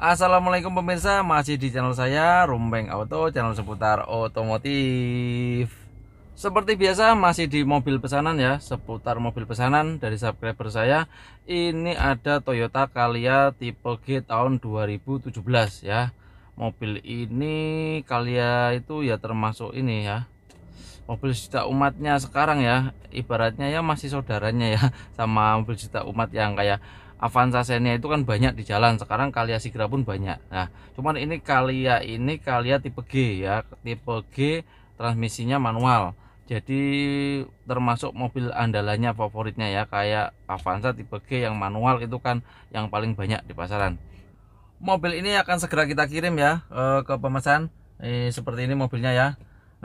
Assalamualaikum pemirsa, masih di channel saya Rumbeng Auto, channel seputar otomotif. Seperti biasa masih di mobil pesanan ya, seputar mobil pesanan dari subscriber saya. Ini ada Toyota Calya tipe G tahun 2017 ya. Mobil ini Calya itu ya termasuk ini ya. Mobil juta umatnya sekarang ya, ibaratnya ya masih saudaranya ya sama mobil juta umat yang kayak Avanza Xenia itu kan banyak di jalan sekarang Kalia Sigra pun banyak nah cuman ini Kalia ini Kalia tipe G ya tipe G transmisinya manual jadi termasuk mobil andalanya favoritnya ya kayak Avanza tipe G yang manual itu kan yang paling banyak di pasaran mobil ini akan segera kita kirim ya eh, ke pemesan eh, seperti ini mobilnya ya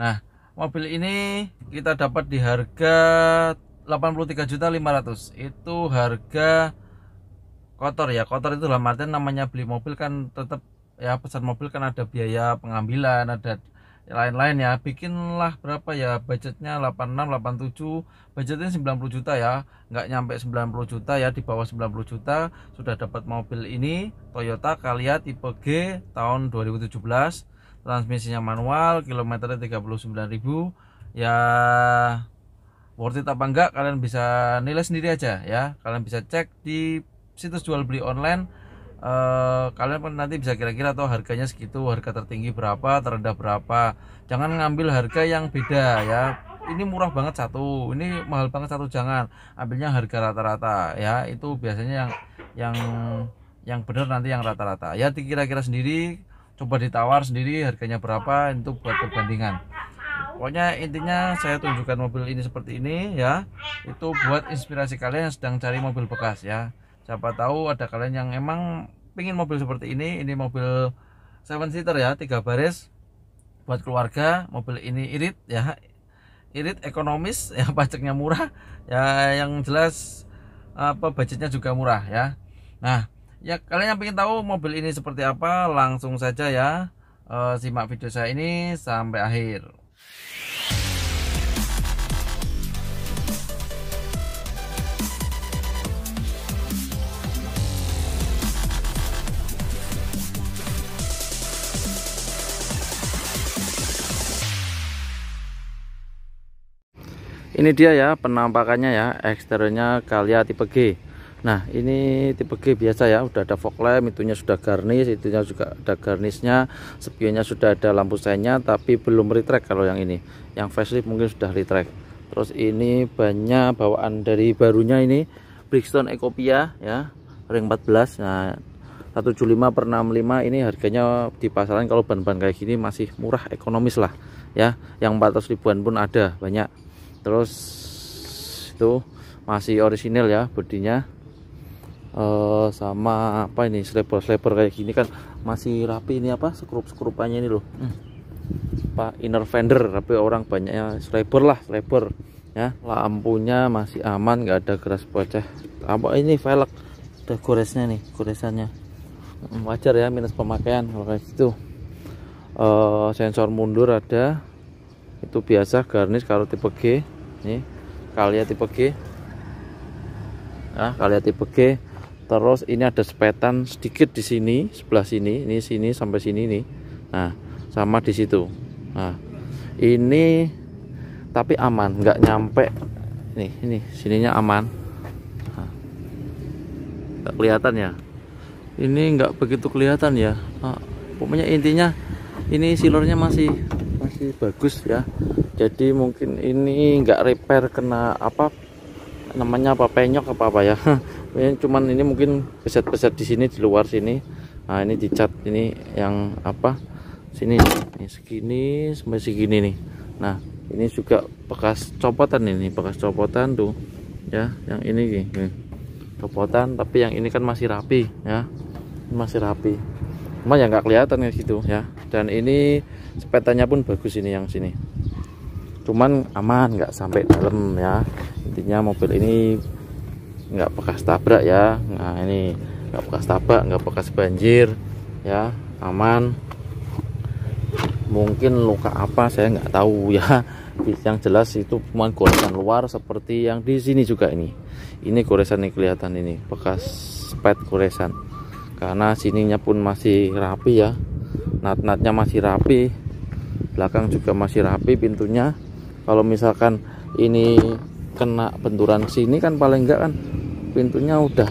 nah mobil ini kita dapat di harga 83.500 itu harga kotor ya kotor itu lah namanya beli mobil kan tetap ya pesan mobil kan ada biaya pengambilan ada lain-lain ya bikinlah berapa ya budgetnya 86 87 budgetnya 90 juta ya nggak nyampe 90 juta ya di bawah 90 juta sudah dapat mobil ini Toyota Calya tipe G tahun 2017 transmisinya manual kilometernya 39.000 ya worth it apa enggak kalian bisa nilai sendiri aja ya kalian bisa cek di situs jual beli online uh, kalian pun nanti bisa kira-kira atau harganya segitu harga tertinggi berapa terendah berapa jangan ngambil harga yang beda ya ini murah banget satu ini mahal banget satu jangan ambilnya harga rata-rata ya itu biasanya yang yang yang benar nanti yang rata-rata ya kira-kira sendiri coba ditawar sendiri harganya berapa itu buat perbandingan pokoknya intinya saya tunjukkan mobil ini seperti ini ya itu buat inspirasi kalian yang sedang cari mobil bekas ya siapa tahu ada kalian yang emang pingin mobil seperti ini ini mobil seven seater ya tiga baris buat keluarga mobil ini irit ya irit ekonomis ya pajaknya murah ya yang jelas apa budgetnya juga murah ya nah ya kalian yang pingin tahu mobil ini seperti apa langsung saja ya eh, simak video saya ini sampai akhir ini dia ya penampakannya ya eksternya Kalia tipe G nah ini tipe G biasa ya udah ada fog lamp itunya sudah garnish itunya juga ada garnishnya spionnya sudah ada lampu seinnya tapi belum retract kalau yang ini yang facelift mungkin sudah retract terus ini banyak bawaan dari barunya ini Brixton Ecopia ya ring 14 nah 175 per 65 ini harganya di pasaran kalau ban-ban kayak gini masih murah ekonomis lah ya yang 400 ribuan pun ada banyak terus itu masih orisinil ya bodinya uh, sama apa ini sleeper sleeper kayak gini kan masih rapi ini apa skrup skrupannya ini loh hmm. pak inner fender tapi orang banyaknya sleeper lah sleeper ya lampunya masih aman nggak ada keras pecah apa ini velg ada goresnya nih goresannya hmm, wajar ya minus pemakaian kalau kayak gitu uh, sensor mundur ada itu biasa garnish kalau tipe G ini kalia tipe G nah kalia tipe G terus ini ada sepetan sedikit di sini sebelah sini ini sini sampai sini nih nah sama di situ nah ini tapi aman nggak nyampe ini ini sininya aman nah, nggak kelihatan ya ini nggak begitu kelihatan ya nah, pokoknya intinya ini silurnya masih masih bagus ya jadi mungkin ini nggak repair kena apa namanya apa penyok apa apa ya ini cuman ini mungkin peset-peset di sini di luar sini nah ini dicat ini yang apa sini ini segini sampai segini nih nah ini juga bekas copotan ini bekas copotan tuh ya yang ini nih copotan tapi yang ini kan masih rapi ya masih rapi cuma ya nggak kelihatan kayak gitu ya dan ini sepetanya pun bagus ini yang sini cuman aman nggak sampai dalam ya intinya mobil ini nggak bekas tabrak ya nah ini nggak bekas tabrak nggak bekas banjir ya aman mungkin luka apa saya nggak tahu ya yang jelas itu cuma goresan luar seperti yang di sini juga ini ini goresan yang kelihatan ini bekas pet goresan karena sininya pun masih rapi ya nat-natnya masih rapi belakang juga masih rapi pintunya kalau misalkan ini kena benturan sini kan paling enggak kan pintunya udah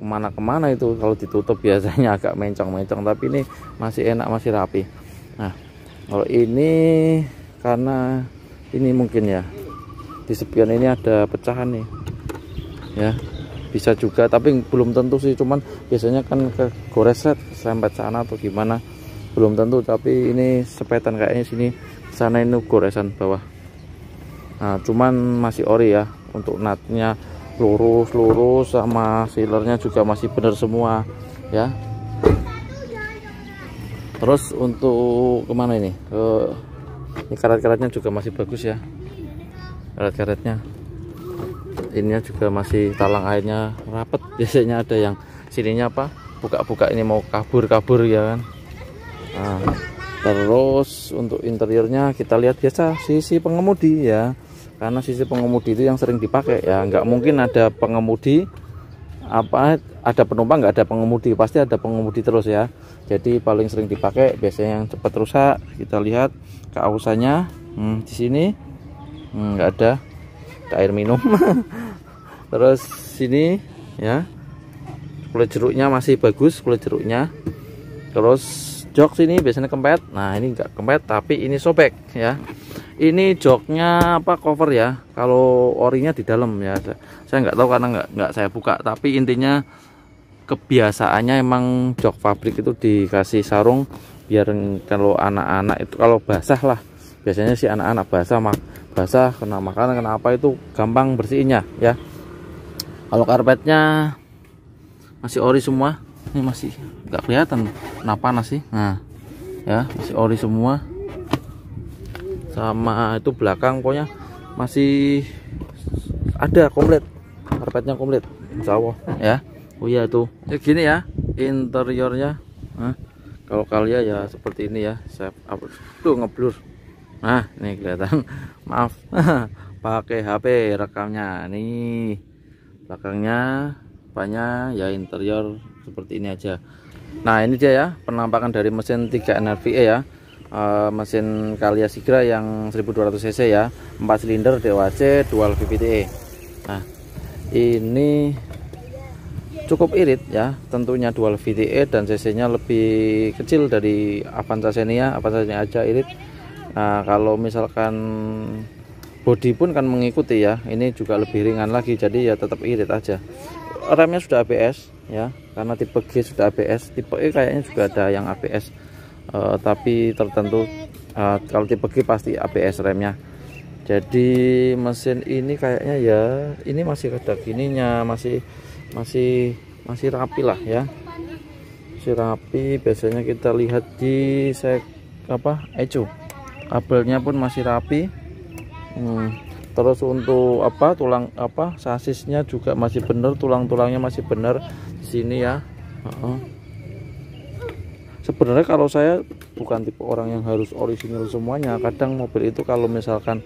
kemana-kemana itu kalau ditutup biasanya agak mencong-mencong tapi ini masih enak masih rapi nah kalau ini karena ini mungkin ya di sepian ini ada pecahan nih ya bisa juga tapi belum tentu sih cuman biasanya kan ke goreset sampai sana atau gimana belum tentu tapi ini sepetan kayaknya sini sana ini goresan bawah nah cuman masih ori ya untuk natnya lurus lurus sama sealernya juga masih benar semua ya terus untuk kemana ini ke ini karet karetnya juga masih bagus ya karet karetnya ininya juga masih talang airnya rapet biasanya ada yang sininya apa buka-buka ini mau kabur-kabur ya kan nah, terus untuk interiornya kita lihat biasa sisi pengemudi ya karena sisi pengemudi itu yang sering dipakai ya nggak mungkin ada pengemudi apa ada penumpang nggak ada pengemudi pasti ada pengemudi terus ya jadi paling sering dipakai biasanya yang cepat rusak kita lihat keausannya hmm, di sini hmm, nggak hmm, ada, ada air minum terus sini ya kulit jeruknya masih bagus kulit jeruknya terus jok sini biasanya kempet nah ini enggak kempet tapi ini sobek ya ini joknya apa cover ya kalau orinya di dalam ya saya nggak tahu karena nggak nggak saya buka tapi intinya kebiasaannya emang jok pabrik itu dikasih sarung biar kalau anak-anak itu kalau basah lah biasanya sih anak-anak basah mak basah kena makanan kena apa itu gampang bersihinnya ya kalau karpetnya masih ori semua ini masih nggak kelihatan kenapa panas sih nah ya masih ori semua sama itu belakang pokoknya masih ada komplit karpetnya komplit insya ya oh iya itu ya gini ya interiornya nah, kalau kalian ya seperti ini ya saya tuh ngeblur nah ini kelihatan maaf pakai HP rekamnya nih belakangnya apanya ya interior seperti ini aja nah ini dia ya penampakan dari mesin 3 NRVE ya e, mesin Kalia Sigra yang 1200 cc ya 4 silinder DOHC dual VVT-E nah ini cukup irit ya tentunya dual VTE dan cc nya lebih kecil dari Avanza Xenia Avanza Xenia aja irit nah kalau misalkan Bodi pun kan mengikuti ya ini juga lebih ringan lagi jadi ya tetap irit aja remnya sudah ABS ya karena tipe G sudah ABS tipe E kayaknya juga ada yang ABS uh, eh, tapi tertentu uh, kalau tipe G pasti ABS remnya jadi mesin ini kayaknya ya ini masih ada gininya masih masih masih rapi lah ya masih rapi biasanya kita lihat di sek apa ecu kabelnya pun masih rapi Hmm. Terus untuk apa tulang apa sasisnya juga masih bener, tulang-tulangnya masih bener di sini ya. Uh -uh. Sebenarnya kalau saya bukan tipe orang yang harus orisinil semuanya. Kadang mobil itu kalau misalkan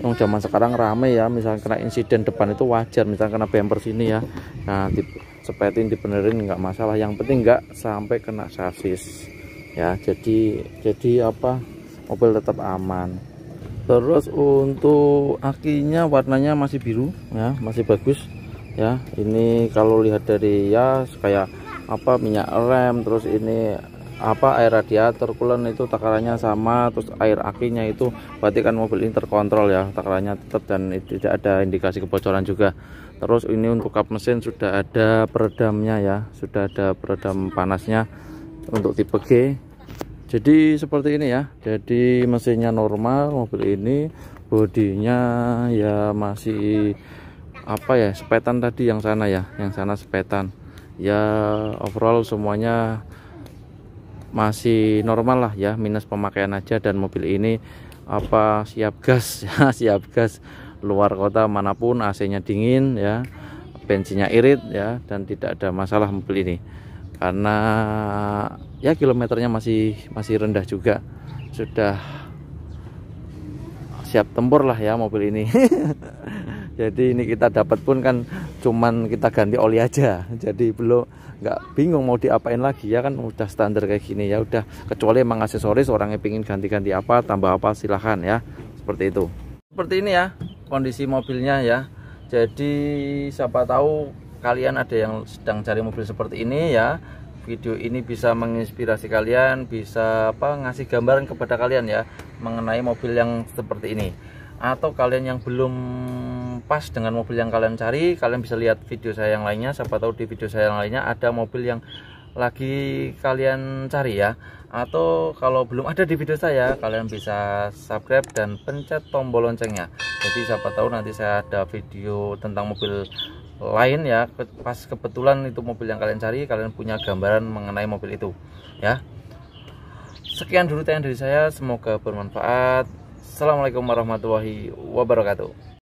yang zaman sekarang rame ya, misalkan kena insiden depan itu wajar, misalkan kena bumper sini ya. Nah, seperti sepetin dibenerin nggak masalah. Yang penting nggak sampai kena sasis ya. Jadi jadi apa mobil tetap aman terus untuk akinya warnanya masih biru ya masih bagus ya ini kalau lihat dari ya kayak apa minyak rem terus ini apa air radiator coolant itu takarannya sama terus air akinya itu berarti kan mobil ini terkontrol ya takarannya tetap dan tidak ada indikasi kebocoran juga terus ini untuk kap mesin sudah ada peredamnya ya sudah ada peredam panasnya untuk tipe G jadi seperti ini ya jadi mesinnya normal mobil ini bodinya ya masih apa ya sepetan tadi yang sana ya yang sana sepetan ya overall semuanya masih normal lah ya minus pemakaian aja dan mobil ini apa siap gas ya siap gas luar kota manapun AC nya dingin ya bensinnya irit ya dan tidak ada masalah mobil ini karena ya kilometernya masih masih rendah juga sudah siap tempur lah ya mobil ini jadi ini kita dapat pun kan cuman kita ganti oli aja jadi belum nggak bingung mau diapain lagi ya kan udah standar kayak gini ya udah kecuali emang aksesoris orangnya pingin ganti-ganti apa tambah apa silahkan ya seperti itu seperti ini ya kondisi mobilnya ya jadi siapa tahu kalian ada yang sedang cari mobil seperti ini ya video ini bisa menginspirasi kalian bisa apa ngasih gambaran kepada kalian ya mengenai mobil yang seperti ini atau kalian yang belum pas dengan mobil yang kalian cari kalian bisa lihat video saya yang lainnya siapa tahu di video saya yang lainnya ada mobil yang lagi kalian cari ya atau kalau belum ada di video saya kalian bisa subscribe dan pencet tombol loncengnya jadi siapa tahu nanti saya ada video tentang mobil lain ya pas kebetulan itu mobil yang kalian cari kalian punya gambaran mengenai mobil itu ya sekian dulu tayangan dari saya semoga bermanfaat assalamualaikum warahmatullahi wabarakatuh